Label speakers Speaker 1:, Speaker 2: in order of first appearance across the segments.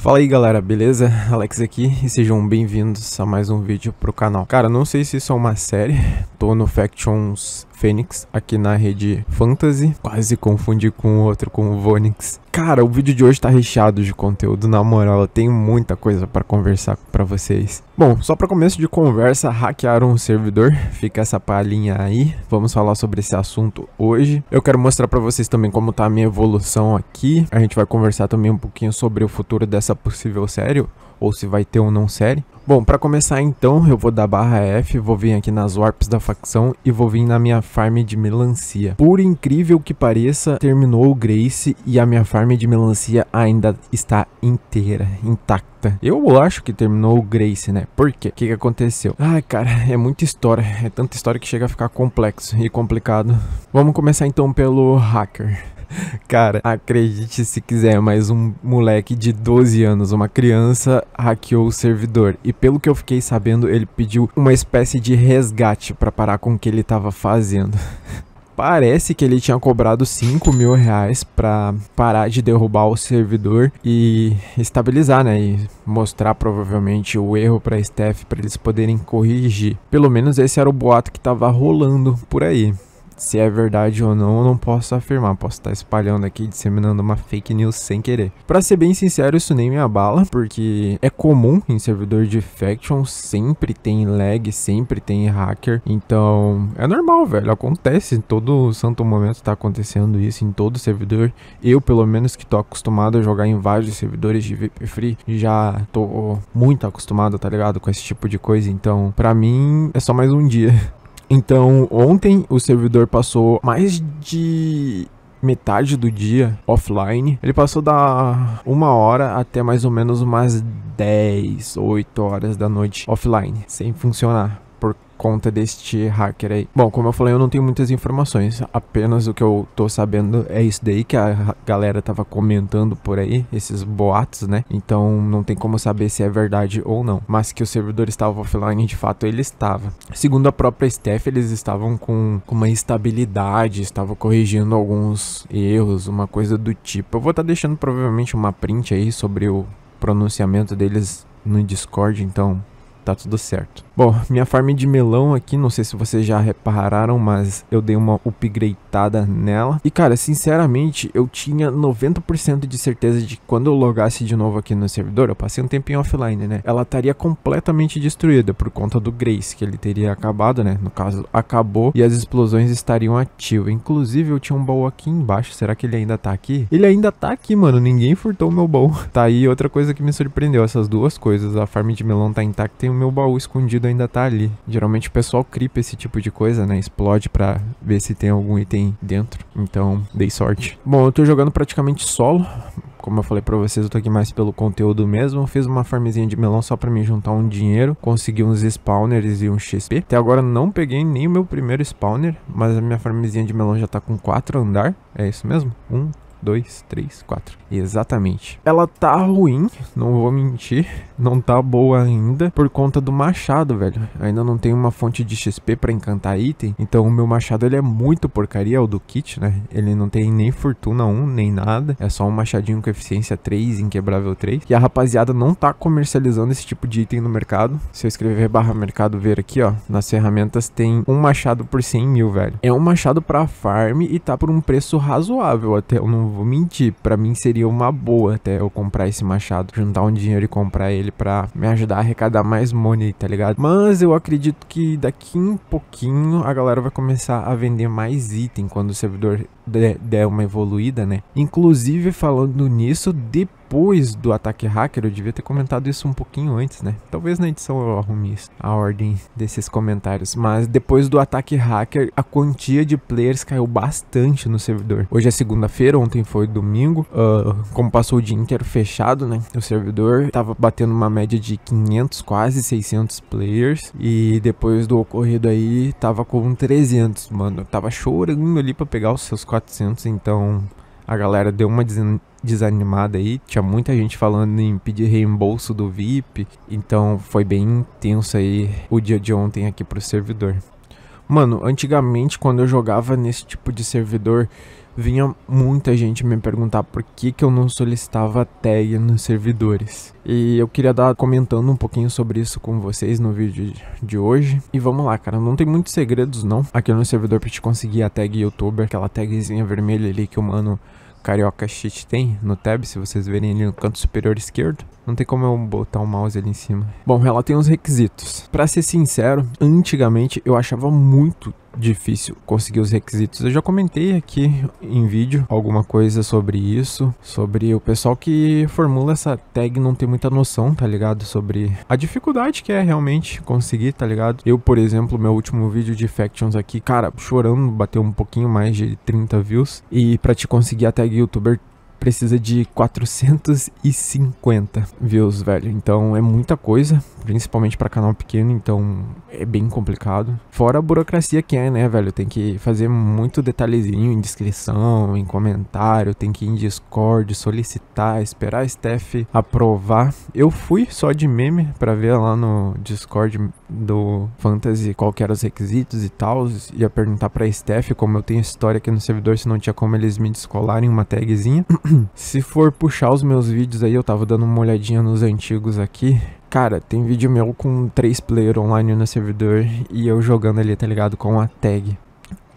Speaker 1: Fala aí galera, beleza? Alex aqui e sejam bem-vindos a mais um vídeo pro canal. Cara, não sei se isso é uma série, tô no Factions Fênix aqui na rede Fantasy. Quase confundi com o outro, com o Vonix. Cara, o vídeo de hoje tá recheado de conteúdo, na moral, eu tenho muita coisa para conversar para vocês. Bom, só para começo de conversa, hackearam o servidor, fica essa palhinha aí. Vamos falar sobre esse assunto hoje. Eu quero mostrar para vocês também como tá a minha evolução aqui. A gente vai conversar também um pouquinho sobre o futuro dessa possível série, ou se vai ter ou não série. Bom, para começar então, eu vou dar barra F, vou vir aqui nas warps da facção e vou vir na minha farm de melancia. Por incrível que pareça, terminou o Grace e a minha farm de melancia ainda está inteira, intacta. Eu acho que terminou o Grace, né? Por quê? O que, que aconteceu? Ai, cara, é muita história. É tanta história que chega a ficar complexo e complicado. Vamos começar então pelo hacker. Cara, acredite se quiser, mas um moleque de 12 anos, uma criança, hackeou o servidor. E pelo que eu fiquei sabendo, ele pediu uma espécie de resgate para parar com o que ele estava fazendo. parece que ele tinha cobrado 5 mil reais para parar de derrubar o servidor e estabilizar, né? E mostrar provavelmente o erro para a pra para eles poderem corrigir. Pelo menos esse era o boato que estava rolando por aí. Se é verdade ou não, eu não posso afirmar. Posso estar tá espalhando aqui, disseminando uma fake news sem querer. Para ser bem sincero, isso nem me abala, porque é comum em servidor de faction, sempre tem lag, sempre tem hacker. Então, é normal, velho. Acontece, em todo santo momento tá acontecendo isso em todo servidor. Eu, pelo menos que tô acostumado a jogar em vários servidores de VIP Free, já tô muito acostumado, tá ligado, com esse tipo de coisa. Então, para mim é só mais um dia. Então, ontem o servidor passou mais de metade do dia offline. Ele passou da uma hora até mais ou menos umas 10, 8 horas da noite offline, sem funcionar por conta deste hacker aí. Bom, como eu falei, eu não tenho muitas informações, apenas o que eu tô sabendo é isso daí que a galera tava comentando por aí, esses boatos, né? Então não tem como saber se é verdade ou não, mas que o servidor estava offline, de fato ele estava. Segundo a própria Steph, eles estavam com, uma estabilidade, estavam corrigindo alguns erros, uma coisa do tipo. Eu vou estar tá deixando provavelmente uma print aí sobre o pronunciamento deles no Discord, então tá tudo certo. Bom, minha farm de melão aqui, não sei se vocês já repararam, mas eu dei uma upgrade impactada nela. E cara, sinceramente, eu tinha 90% de certeza de que quando eu logasse de novo aqui no servidor, eu passei um tempinho offline, né? Ela estaria completamente destruída por conta do Grace, que ele teria acabado, né? No caso, acabou e as explosões estariam ativas. Inclusive, eu tinha um baú aqui embaixo. Será que ele ainda tá aqui? Ele ainda tá aqui, mano. Ninguém furtou o meu baú. Tá aí outra coisa que me surpreendeu. Essas duas coisas. A farm de melão tá intacta e o meu baú escondido ainda tá ali. Geralmente o pessoal cripa esse tipo de coisa, né? Explode pra ver se tem algum item tem dentro. Então, dei sorte. Bom, eu tô jogando praticamente solo. Como eu falei pra vocês, eu tô aqui mais pelo conteúdo mesmo. Fiz uma farmzinha de melão só pra me juntar um dinheiro. Consegui uns spawners e um XP. Até agora não peguei nem o meu primeiro spawner, mas a minha farmzinha de melão já tá com 4 andar. É isso mesmo? 1, um, dois, três, quatro. Exatamente. Ela tá ruim, não vou mentir. Não tá boa ainda por conta do machado, velho. Ainda não tem uma fonte de XP para encantar item. Então o meu machado ele é muito porcaria, é o do kit, né? Ele não tem nem fortuna 1, nem nada. É só um machadinho com eficiência 3, inquebrável 3. E a rapaziada não tá comercializando esse tipo de item no mercado. Se eu escrever barra mercado ver aqui, ó, nas ferramentas tem um machado por 100 mil, velho. É um machado para farm e tá por um preço razoável até. Eu não vou mentir, para mim seria uma boa até eu comprar esse machado, juntar um dinheiro e comprar ele para me ajudar a arrecadar mais money, tá ligado? Mas eu acredito que daqui um pouquinho a galera vai começar a vender mais item quando o servidor der uma evoluída, né? Inclusive falando nisso, depois depois do ataque hacker, eu devia ter comentado isso um pouquinho antes, né? Talvez na edição eu arrume isso, a ordem desses comentários. Mas depois do ataque hacker, a quantia de players caiu bastante no servidor. Hoje é segunda-feira, ontem foi domingo. Uh, como passou o dia inteiro fechado, né? O servidor tava batendo uma média de 500, quase 600 players. E depois do ocorrido aí, tava com 300, mano. Eu tava chorando ali para pegar os seus 400, então a galera deu uma desanimada aí. Tinha muita gente falando em pedir reembolso do VIP. Então foi bem intenso aí o dia de ontem aqui pro servidor. Mano, antigamente quando eu jogava nesse tipo de servidor, vinha muita gente me perguntar por que, que eu não solicitava tag nos servidores. E eu queria dar comentando um pouquinho sobre isso com vocês no vídeo de hoje. E vamos lá, cara, não tem muitos segredos não. Aqui no servidor pra te conseguir a tag youtuber, aquela tagzinha vermelha ali que o mano Carioca Cheat tem no tab, se vocês verem ali no canto superior esquerdo. Não tem como eu botar o um mouse ali em cima. Bom, ela tem uns requisitos. Para ser sincero, antigamente eu achava muito difícil conseguir os requisitos. Eu já comentei aqui em vídeo alguma coisa sobre isso, sobre o pessoal que formula essa tag não tem muita noção, tá ligado? Sobre a dificuldade que é realmente conseguir, tá ligado? Eu, por exemplo, meu último vídeo de Factions aqui, cara, chorando, bateu um pouquinho mais de 30 views. E para te conseguir a tag youtuber precisa de 450 views, velho. Então é muita coisa principalmente para canal pequeno, então é bem complicado. Fora a burocracia que é, né, velho? Tem que fazer muito detalhezinho em descrição, em comentário, tem que ir em Discord, solicitar, esperar a Steph aprovar. Eu fui só de meme para ver lá no Discord do Fantasy qual que eram os requisitos e tal, ia perguntar pra Steph como eu tenho história aqui no servidor, se não tinha como eles me descolarem uma tagzinha. se for puxar os meus vídeos aí, eu tava dando uma olhadinha nos antigos aqui, Cara, tem vídeo meu com três player online no servidor e eu jogando ali, tá ligado? Com a tag.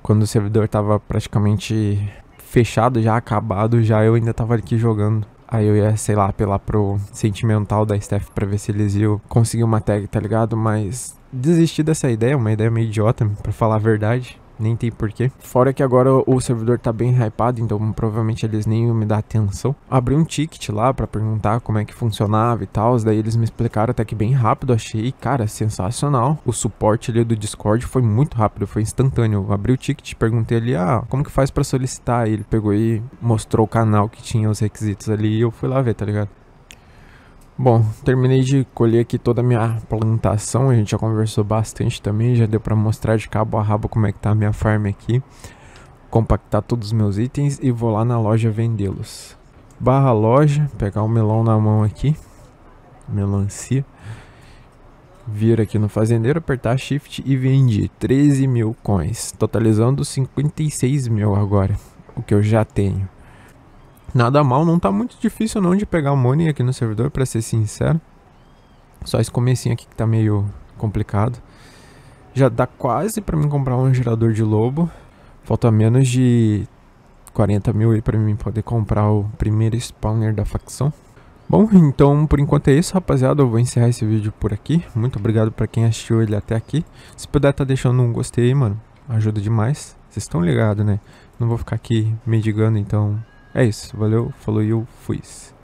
Speaker 1: Quando o servidor tava praticamente fechado, já acabado, já eu ainda tava aqui jogando. Aí eu ia, sei lá, apelar pro sentimental da Steph pra ver se eles iam conseguir uma tag, tá ligado? Mas desisti dessa ideia, uma ideia meio idiota, pra falar a verdade nem tem porquê. Fora que agora o servidor tá bem hypado, então provavelmente eles nem iam me dar atenção. Abri um ticket lá para perguntar como é que funcionava e tal, daí eles me explicaram até que bem rápido, achei, cara, sensacional. O suporte ali do Discord foi muito rápido, foi instantâneo. abri o ticket, perguntei ali, ah, como que faz para solicitar? E ele pegou e mostrou o canal que tinha os requisitos ali e eu fui lá ver, tá ligado? Bom, terminei de colher aqui toda a minha plantação, a gente já conversou bastante também, já deu para mostrar de cabo a rabo como é que tá a minha farm aqui. Compactar todos os meus itens e vou lá na loja vendê-los. Barra loja, pegar o melão na mão aqui, melancia. Vir aqui no fazendeiro, apertar shift e vendi 13 mil coins, totalizando 56 mil agora, o que eu já tenho. Nada mal, não tá muito difícil não de pegar money aqui no servidor, para ser sincero. Só esse comecinho aqui que tá meio complicado. Já dá quase para mim comprar um gerador de lobo. Falta menos de 40 mil aí para mim poder comprar o primeiro spawner da facção. Bom, então por enquanto é isso, rapaziada. Eu vou encerrar esse vídeo por aqui. Muito obrigado para quem assistiu ele até aqui. Se puder tá deixando um gostei aí, mano. Ajuda demais. Vocês estão ligados, né? Não vou ficar aqui mendigando, então é isso, valeu, falou e eu fui.